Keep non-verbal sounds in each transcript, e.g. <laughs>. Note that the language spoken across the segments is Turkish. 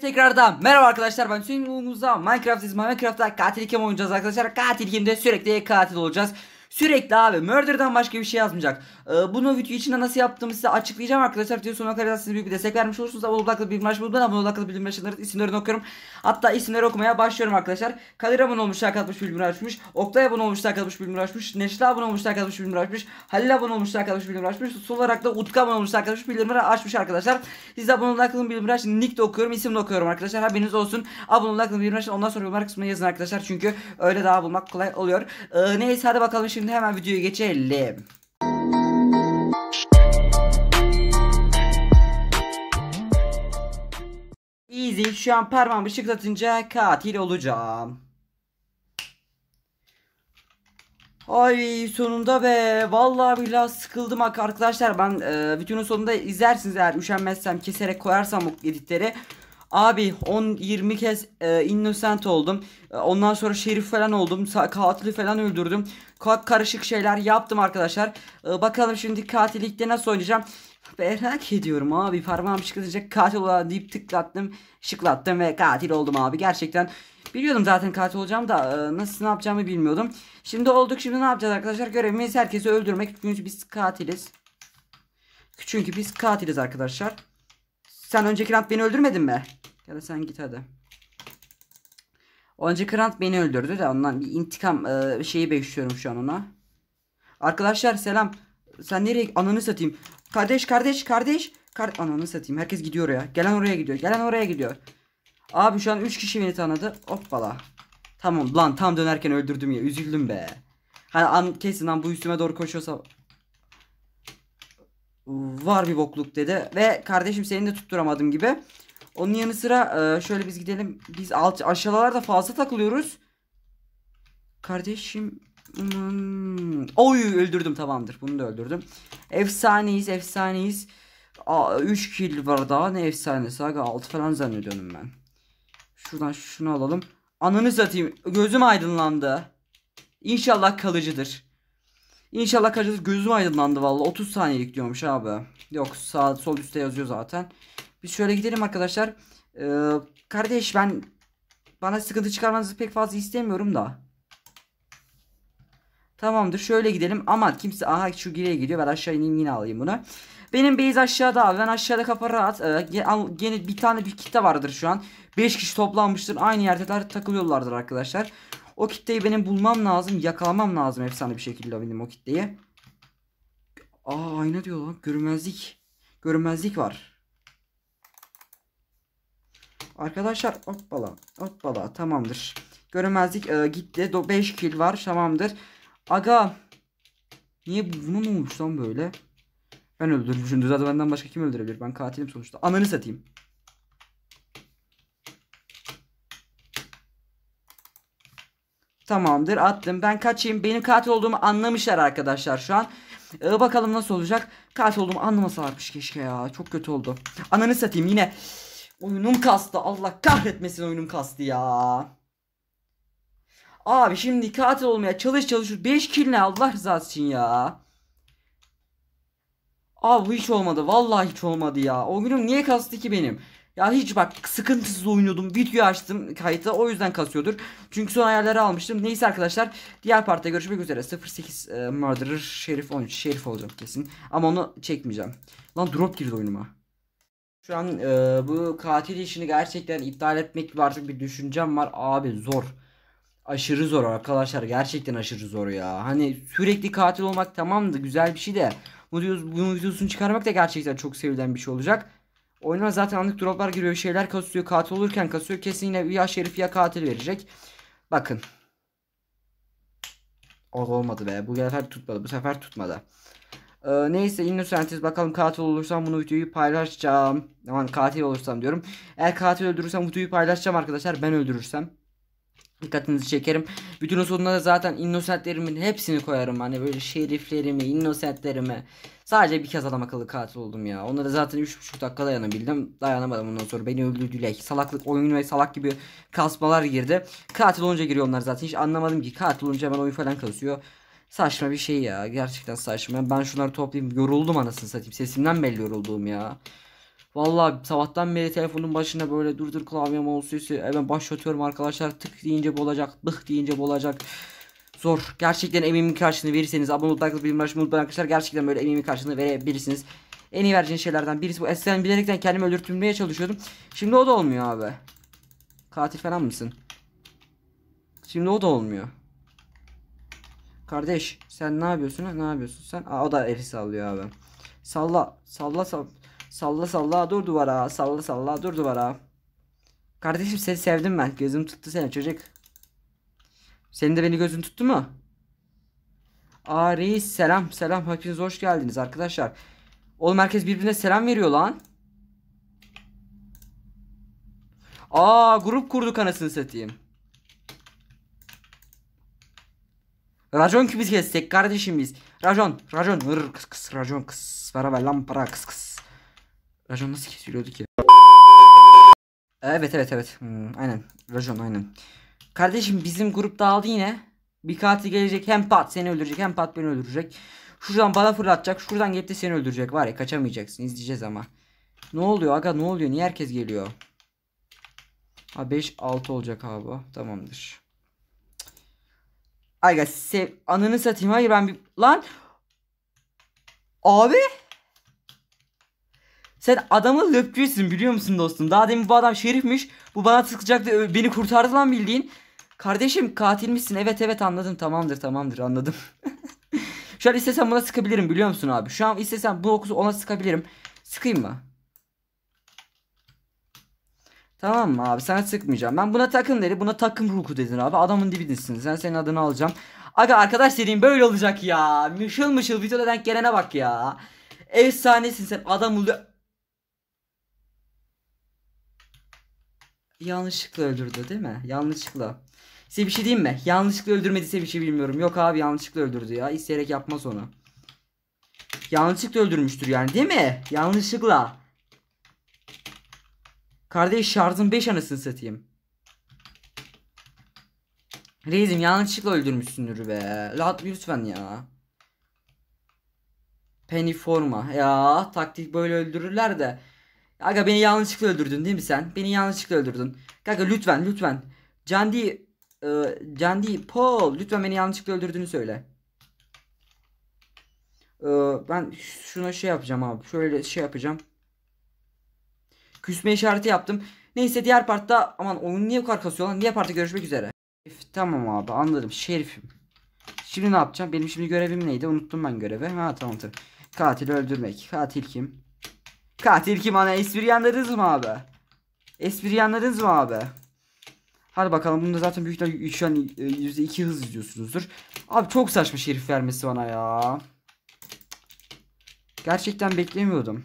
Tekrardan merhaba arkadaşlar ben Hüseyin Uğuz'da Minecraft izma Minecraft'ta katil kim oynayacağız arkadaşlar katil kimde sürekli katil olacağız Sürekli abi murder'dan başka bir şey yazmayacak. Ee, bunu video içinde nasıl yaptığımı size açıklayacağım arkadaşlar. Video sonuna kadar siz büyük bir destek vermiş olursunuz. Abone odaklı bildirim açmayı unutmayın. Abone odaklı bildirim açanların isimlerini okuyorum. Hatta isimleri okumaya başlıyorum arkadaşlar. Kadir abone olmuş, tak atmış, bildirim açmış. Oktay abone olmuş, tak atmış, bildirim açmış. Neşli abone olmuş, tak atmış, bildirim açmış. Halil abone olmuş, tak atmış, bildirim açmış. Sol olarak da Utku abone olmuş, tak atmış, bildirimleri açmış arkadaşlar. Siz de abone odaklı bildirim açın. Nick de okuyorum, isim de okuyorum arkadaşlar. Haberiniz olsun. Abone odaklı bildirim açın. Ondan sonra yorumlar kısmına yazın arkadaşlar. Çünkü öyle daha bulmak kolay oluyor. Ee, neyse hadi bakalım şimdi Şimdi hemen videoya geçelim. Easy şu an parmağımı şıklatınca katil olacağım. Ay sonunda be. Vallahi biraz sıkıldım bak arkadaşlar. Ben e, videonun sonunda izlersiniz eğer üşenmezsem keserek koyarsam bu editleri. Abi 10-20 kez e, innocent oldum. E, ondan sonra şerif falan oldum. Katili falan öldürdüm. Kat karışık şeyler yaptım arkadaşlar. E, bakalım şimdi katillikte nasıl oynayacağım. Merak ediyorum abi. Parmağım çıkacak katil olarak deyip tıklattım. Şıklattım ve katil oldum abi. Gerçekten Biliyordum zaten katil olacağım da e, nasıl ne yapacağımı bilmiyordum. Şimdi olduk şimdi ne yapacağız arkadaşlar? Görevimiz herkesi öldürmek. Çünkü biz katiliz. Çünkü biz katiliz arkadaşlar. Sen önceki rant beni öldürmedin mi? Ya da sen git hadi. Onca Krant beni öldürdü de ondan bir intikam e, şeyi bekliyorum şu an ona. Arkadaşlar selam. Sen nereye ananı satayım? Kardeş kardeş kardeş. Kar ananı satayım. Herkes gidiyor ya. Gelen oraya gidiyor. Gelen oraya gidiyor. Abi şu an 3 kişi beni tanıdı. Hoppala. Tamam lan tam dönerken öldürdüm ya. Üzüldüm be. Hani an, kesin lan bu üstüme doğru koşuyorsa var bir bokluk dedi. Ve kardeşim seni de tutturamadım gibi. Onun yanı sıra e, şöyle biz gidelim. Biz alt, aşağılarda fazla takılıyoruz. Kardeşim. Hmm. Oy öldürdüm tamamdır. Bunu da öldürdüm. Efsaneyiz efsaneyiz. Aa, 3 kill var daha ne efsanesi. 6 falan zannediyorum ben. Şuradan şunu alalım. Ananı satayım. Gözüm aydınlandı. İnşallah kalıcıdır. İnşallah kalıcıdır. Gözüm aydınlandı vallahi 30 saniyelik diyormuş abi. Yok sağ sol üstte yazıyor zaten. Biz şöyle gidelim arkadaşlar. Ee, kardeş ben bana sıkıntı çıkarmanızı pek fazla istemiyorum da. Tamamdır şöyle gidelim. Ama kimse aha şu gireye gidiyor. Ben aşağı ineyim yine alayım bunu. Benim base aşağıda abi. Ben aşağıda kafa rahat. Ee, gene bir tane bir kitle vardır şu an. 5 kişi toplanmıştır. Aynı yerdeler takılıyorlardır arkadaşlar. O kitleyi benim bulmam lazım. Yakalamam lazım efsane bir şekilde benim o kitleyi. Aa ayna diyor lan. Görünmezlik. Görünmezlik var. Arkadaşlar hoppala hoppala tamamdır. Göremezlik e, gitti. 5 kill var tamamdır. Aga. Niye buna mı olmuş lan böyle? Ben öldürmüşüm. Zaten benden başka kim öldürebilir? Ben katilim sonuçta. Ananı satayım. Tamamdır attım. Ben kaçayım. Benim katil olduğumu anlamışlar arkadaşlar şu an. Ee, bakalım nasıl olacak. Katil olduğumu anlamasalarmış keşke ya. Çok kötü oldu. Ananı satayım yine. Oyunum kastı. Allah kahretmesin oyunum kastı ya. Abi şimdi katil olmaya çalış çalış. 5 kill ne Allah rızası için ya. Abi bu hiç olmadı. Vallahi hiç olmadı ya. O günüm niye kastı ki benim? Ya hiç bak sıkıntısız oynuyordum. video açtım kayıta o yüzden kasıyordur. Çünkü son ayarları almıştım. Neyse arkadaşlar diğer partide görüşmek üzere. 08 e, Murderer Şerif 13. Şerif olacağım kesin. Ama onu çekmeyeceğim. Lan drop girdi oyunuma. Şu an e, bu katil işini gerçekten iptal etmek gibi artık bir düşüncem var. Abi zor. Aşırı zor arkadaşlar. Gerçekten aşırı zor ya. Hani sürekli katil olmak tamam da güzel bir şey de. Bu diyoruz, bunun videosunu çıkarmak da gerçekten çok sevilen bir şey olacak. Oyuna zaten anlık droplar giriyor. Şeyler kasıyor. Katil olurken kasıyor. Kesin yine ya şerif ya katil verecek. Bakın. Olmadı be. Bu sefer tutmadı. Bu sefer tutmadı. Ee, neyse Innocentiz bakalım katil olursam bunu videoyu paylaşacağım. Aman katil olursam diyorum. Eğer katil öldürürsem videoyu paylaşacağım arkadaşlar. Ben öldürürsem. Dikkatinizi çekerim. Videonun sonuna da zaten innocentlerimin hepsini koyarım. Hani böyle şeriflerimi, innocentlerimi. Sadece bir kez adam akıllı katil oldum ya. Onlara zaten 3,5 dakika dayanabildim. Dayanamadım ondan sonra. Beni öldü Salaklık oyun ve salak gibi kasmalar girdi. Katil olunca giriyor onlar zaten. Hiç anlamadım ki. Katil olunca hemen oyun falan kasıyor. Saçma bir şey ya. Gerçekten saçma. Ben şunları toplayayım. Yoruldum anasını satayım. Sesimden belli yoruldum ya. Valla sabahtan beri telefonun başına böyle durdur klavye mouse sesi. Ben başlatıyorum arkadaşlar. Tık deyince bu olacak. Dıh deyince bu olacak. Zor. Gerçekten emimin karşılığını verirseniz abone olup like atıp arkadaşlar. Gerçekten böyle emimin karşılığını verebilirsiniz. En iyi vereceğin şeylerden birisi bu. Eskiden bilerekten kendimi öldürtmeye çalışıyordum. Şimdi o da olmuyor abi. Katil falan mısın? Şimdi o da olmuyor. Kardeş sen ne yapıyorsun? Ha? Ne yapıyorsun sen? Aa, o da eli sallıyor abi. Salla salla salla salla salla dur duvara salla salla dur duvara. Kardeşim seni sevdim ben. Gözüm tuttu seni çocuk. Senin de beni gözün tuttu mu? Aa selam selam hepiniz hoş geldiniz arkadaşlar. Oğlum herkes birbirine selam veriyor lan. Aa grup kurduk anasını satayım. Racon ki biz kessek kardeşim biz. Racon, Rajon, hır kıs kıs, racon kıs. Beraber lan para kıs kıs. Racon nasıl kesiliyordu ki? Evet evet evet. Hmm, aynen. Racon aynen. Kardeşim bizim grup dağıldı yine. Bir katil gelecek hem pat seni öldürecek hem pat beni öldürecek. Şuradan bana fırlatacak. Şuradan gelip de seni öldürecek. Var ya kaçamayacaksın. izleyeceğiz ama. Ne oluyor aga ne oluyor? Niye herkes geliyor? Ha 5 6 olacak abi. Tamamdır. Aga sev ananı satayım. Hayır ben bir lan abi sen adamı löpçüsün biliyor musun dostum? Daha demin bu adam şerifmiş. Bu bana tıklayacaktı. Beni kurtardı lan bildiğin. Kardeşim katilmişsin Evet evet anladım. Tamamdır tamamdır anladım. <laughs> Şu an istesem buna sıkabilirim biliyor musun abi? Şu an istesem bu okusu ona sıkabilirim. Sıkayım mı? Tamam mı abi sana sıkmayacağım. Ben buna takım dedi buna takım ruku dedin abi. Adamın dibindesin sen senin adını alacağım. Aga arkadaş dediğim böyle olacak ya. Mışıl mışıl videoda denk gelene bak ya. Efsanesin sen adam oluyor. Yanlışlıkla öldürdü değil mi? Yanlışlıkla. Size bir şey diyeyim mi? Yanlışlıkla öldürmediyse bir şey bilmiyorum. Yok abi yanlışlıkla öldürdü ya. İsteyerek yapmaz onu. Yanlışlıkla öldürmüştür yani değil mi? Yanlışlıkla. Kardeş şarjın 5 anasını satayım. Reis'im yanlışlıkla öldürmüşsündür be. Rahat lütfen ya. Penny forma. Ya taktik böyle öldürürler de. Aga beni yanlışlıkla öldürdün değil mi sen? Beni yanlışlıkla öldürdün. Kanka lütfen lütfen. Candy e, Candi Paul lütfen beni yanlışlıkla öldürdüğünü söyle. E, ben şuna şey yapacağım abi. Şöyle şey yapacağım. Küsme işareti yaptım. Neyse diğer partta aman oyun niye bu kadar kasıyor lan? Diğer partta görüşmek üzere. Tamam abi anladım şerifim. Şimdi ne yapacağım? Benim şimdi görevim neydi? Unuttum ben görevi. Ha tamam tamam. Katil öldürmek. Katil kim? Katil kim ana? Espri anladınız mı abi? Espri anladınız mı abi? Hadi bakalım bunda zaten büyük ihtimalle şu an %2 e, hız izliyorsunuzdur. Abi çok saçma şerif vermesi bana ya. Gerçekten beklemiyordum.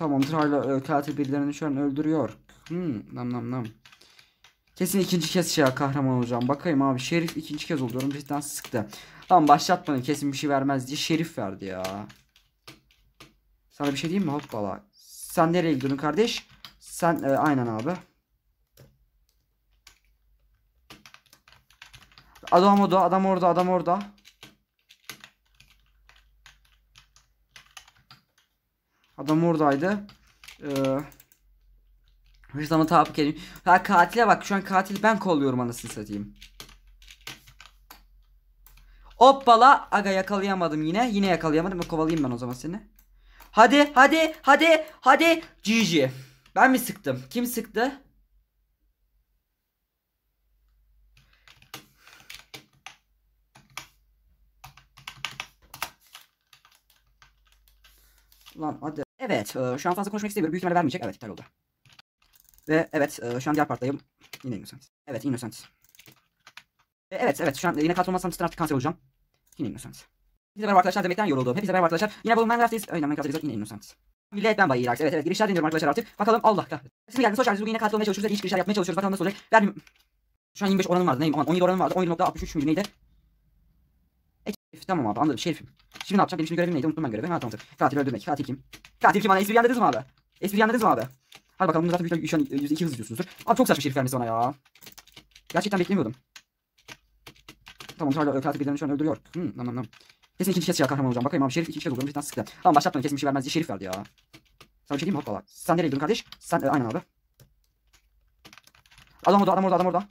Tamamdır hala e, şu an öldürüyor. Hmm, nam nam nam. Kesin ikinci kez şey kahraman olacağım. Bakayım abi Şerif ikinci kez oluyorum. Cidden sıktı. Tamam başlatmadım kesin bir şey vermez diye Şerif verdi ya. Sana bir şey diyeyim mi? Hoppala. Sen nereye gidiyorsun kardeş? Sen e, aynen abi. Adam orada adam orada adam orada. Adam oradaydı. Ee, Hırsızlama tabi kelim. Ha katile bak şu an katil. ben kolluyorum anasını satayım. Hoppala. Aga yakalayamadım yine. Yine yakalayamadım. Kovalayayım ben o zaman seni. Hadi hadi hadi hadi. GG. Ben mi sıktım? Kim sıktı? Lan hadi. Evet. E, şu an fazla konuşmak istemiyorum. Büyük ihtimalle vermeyecek. Evet iptal oldu. Ve evet. E, şu an diğer parttayım. Yine Innocent. Evet Innocent. E, evet evet. Şu an yine katılmazsam Stanford kanser olacağım. Yine Innocent. Hepinize merhaba arkadaşlar demekten yoruldum. Hepinize merhaba arkadaşlar. Yine bu Minecraft'tayız. Aynen Minecraft'tayız. Yine Innocent. Millet ben bayağı iyiler. Evet evet girişler deniyorum arkadaşlar artık. Bakalım Allah kahretsin. Sizin geldiniz hoş geldiniz. Bugün yine katılmaya çalışıyoruz. İlginç girişler yapmaya çalışıyoruz. Bakalım nasıl olacak. Verdim. Şu an 25 oranım vardı. Neyim? 17 oranım vardı. 17.63 müydü neydi? Tamam abi anladım şerifim. Şimdi ne yapacağım? Benim şimdi görevim neydi? Unuttum ben görevi. Ha tamam. Katil öldürmek. Katil kim? Katil kim? Bana espri anladınız mı abi? Espri anladınız mı abi? Hadi bakalım bunu zaten büyük ihtimalle %2 hız diyorsunuzdur. Abi çok saçma şerif vermesi bana ya. Gerçekten beklemiyordum. Tamam hala katil birilerini şu an öldürüyor. Hmm, tamam tamam. Kesin ikinci kez ya kahraman olacağım. Bakayım abi şerif ikinci kez oluyorum. Bir tane sıktı. Tamam başlatmadım kesin bir şey vermez diye şerif verdi ya. Sana bir şey diyeyim mi? Hoppala. Sen nereye gidiyorsun kardeş? Sen e, aynen abi. Adam orada adam orada adam orada.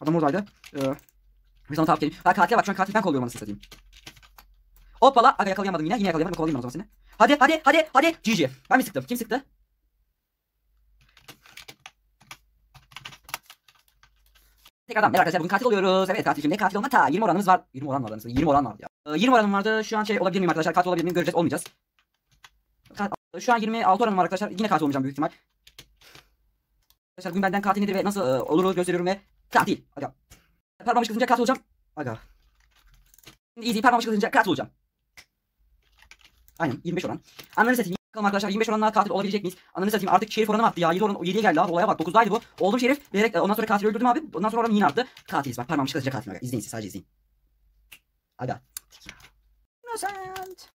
Adam oradaydı. Ee, biz onu takip edelim. katile bak şu an katil ben kolluyorum anasını satayım. Hoppala. Aga yakalayamadım yine. Yine yakalayamadım. Kovalayayım ben o zaman seni. Hadi hadi hadi hadi. GG. Ben mi sıktım? Kim sıktı? Tekrardan merak arkadaşlar bugün katil oluyoruz. Evet katil şimdi katil olma ta 20 oranımız var. 20 oran var aranızda. 20 oran vardı ya. 20 ee, oranım vardı. Şu an şey olabilir miyim arkadaşlar? Katil olabilir miyim? Göreceğiz. Olmayacağız. Ee, şu an 26 oranım var arkadaşlar. Yine katil olmayacağım büyük ihtimal. Arkadaşlar bugün benden katil nedir ve nasıl e, olur gösteriyorum ve katil. Hadi. Parmamış kızınca katil olacağım. Aga. Easy parmamış kızınca katil olacağım. Aynen 25 oran. Ananı satayım. Bakalım arkadaşlar 25 oranla katil olabilecek miyiz? Ananı satayım artık şerif oranı mı arttı ya? 7 oran 7'ye geldi abi olaya bak 9'daydı bu. Oldum şerif. Bilerek e, ondan sonra katil öldürdüm abi. Ondan sonra oranım yine arttı. Katiliz bak parmamış kızınca katil. aga. İzleyin siz sadece izleyin. Aga. Innocent.